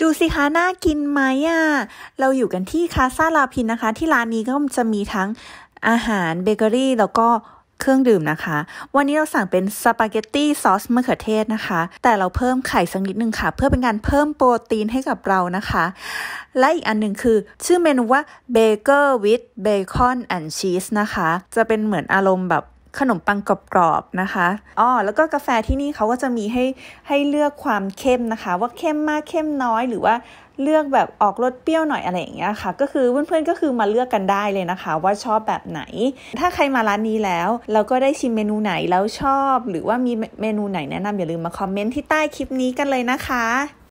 ดูสิคะ น่ากินไหมอ่ะ เราอยู่กันที่คาซาลาพินนะคะ ที่ร้านนี้ก็จะมีทั้งอาหารเบเกอรี่แล้วก็เครื่องดื่มนะคะ วันนี้เราสั่งเป็นสปาเกตตี้ซอสมะเขือเทศนะคะ แต่เราเพิ่มไข่สักนิดนึงค่ะ เพื่อเป็นการเพิ่มโปรตีนให้กับเรานะคะ และอีกอันหนึ่งคือชื่อเมนูว่าเบเกอร์วิดเบคอนแอนด์ชีสนะคะ จะเป็นเหมือนอารมณ์แบบขนมปังกรอบๆนะคะอ๋อแล้วก็กาแฟที่นี่เขาก็จะมีให้ให้เลือกความเข้มนะคะ ว่าเข้มมากเข้มน้อย หรือว่าเลือกแบบออกรสเปรี้ยวหน่อยอะไรอย่างเงี้ยค่ะ ก็คือเพื่อนๆก็คือมาเลือกกันได้เลยนะคะ ว่าชอบแบบไหน ถ้าใครมาร้านนี้แล้วเราก็ได้ชิมเมนูไหนแล้วชอบ หรือว่ามีเมนูไหนแนะนำอย่าลืมมาคอมเมนต์ที่ใต้คลิปนี้กันเลยนะคะ